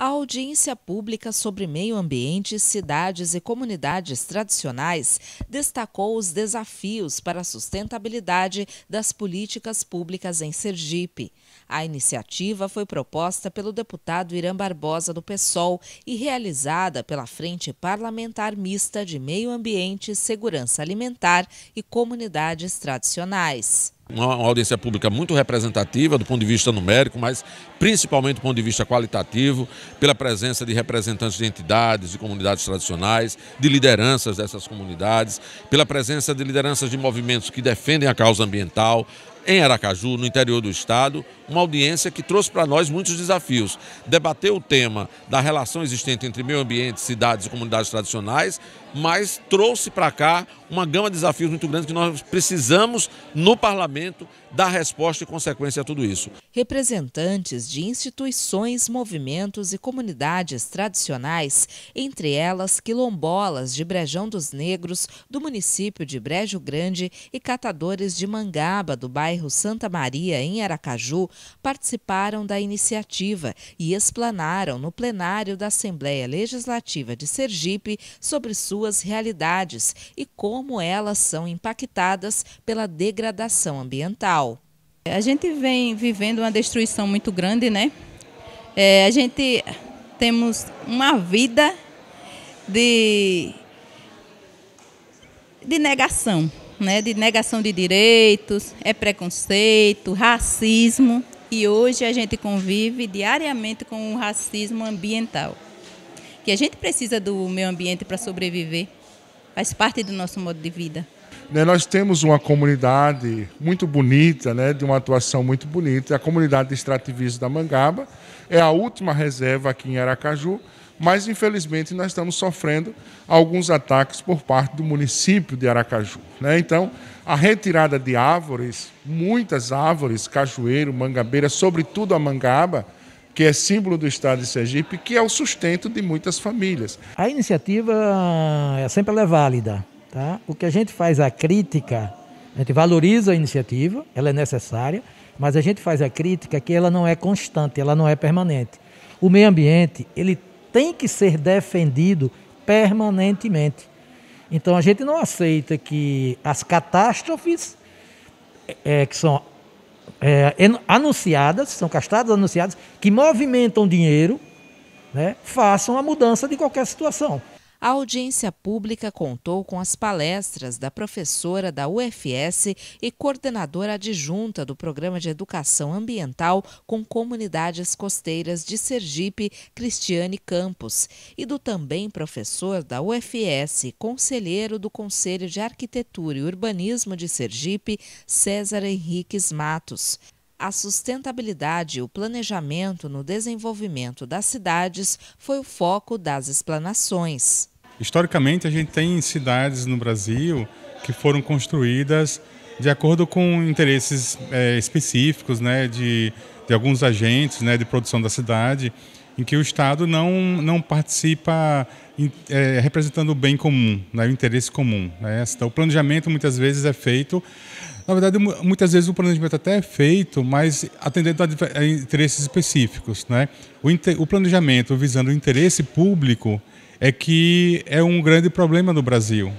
A audiência pública sobre meio ambiente, cidades e comunidades tradicionais destacou os desafios para a sustentabilidade das políticas públicas em Sergipe. A iniciativa foi proposta pelo deputado Irã Barbosa do PSOL e realizada pela Frente Parlamentar Mista de Meio Ambiente, Segurança Alimentar e Comunidades Tradicionais uma audiência pública muito representativa do ponto de vista numérico, mas principalmente do ponto de vista qualitativo, pela presença de representantes de entidades, de comunidades tradicionais, de lideranças dessas comunidades, pela presença de lideranças de movimentos que defendem a causa ambiental, em Aracaju, no interior do estado, uma audiência que trouxe para nós muitos desafios. Debateu o tema da relação existente entre meio ambiente, cidades e comunidades tradicionais, mas trouxe para cá uma gama de desafios muito grande que nós precisamos, no parlamento, dar resposta e consequência a tudo isso. Representantes de instituições, movimentos e comunidades tradicionais, entre elas quilombolas de Brejão dos Negros, do município de Brejo Grande e catadores de Mangaba, do bairro bairro Santa Maria, em Aracaju, participaram da iniciativa e explanaram no plenário da Assembleia Legislativa de Sergipe sobre suas realidades e como elas são impactadas pela degradação ambiental. A gente vem vivendo uma destruição muito grande, né? É, a gente temos uma vida de, de negação né, de negação de direitos, é preconceito, racismo. E hoje a gente convive diariamente com o racismo ambiental. Que a gente precisa do meio ambiente para sobreviver. Faz parte do nosso modo de vida. Né, nós temos uma comunidade muito bonita, né, de uma atuação muito bonita. A comunidade de extrativismo da Mangaba é a última reserva aqui em Aracaju mas infelizmente nós estamos sofrendo alguns ataques por parte do município de Aracaju. Né? Então, a retirada de árvores, muitas árvores, cajueiro, mangabeira, sobretudo a mangaba, que é símbolo do estado de Sergipe, que é o sustento de muitas famílias. A iniciativa é sempre é válida. Tá? O que a gente faz a crítica, a gente valoriza a iniciativa, ela é necessária, mas a gente faz a crítica que ela não é constante, ela não é permanente. O meio ambiente, ele tem que ser defendido permanentemente. Então a gente não aceita que as catástrofes é, é que são é, anunciadas, são castradas anunciadas, que movimentam dinheiro, né, façam a mudança de qualquer situação. A audiência pública contou com as palestras da professora da UFS e coordenadora adjunta do Programa de Educação Ambiental com Comunidades Costeiras de Sergipe, Cristiane Campos, e do também professor da UFS, conselheiro do Conselho de Arquitetura e Urbanismo de Sergipe, César Henriques Matos a sustentabilidade e o planejamento no desenvolvimento das cidades foi o foco das explanações. Historicamente, a gente tem cidades no Brasil que foram construídas de acordo com interesses é, específicos, né, de, de alguns agentes, né, de produção da cidade, em que o Estado não, não participa é, representando o bem comum, né, o interesse comum. Né? Então, o planejamento muitas vezes é feito na verdade, muitas vezes o planejamento até é feito, mas atendendo a interesses específicos. Né? O, o planejamento visando o interesse público, é que é um grande problema no Brasil.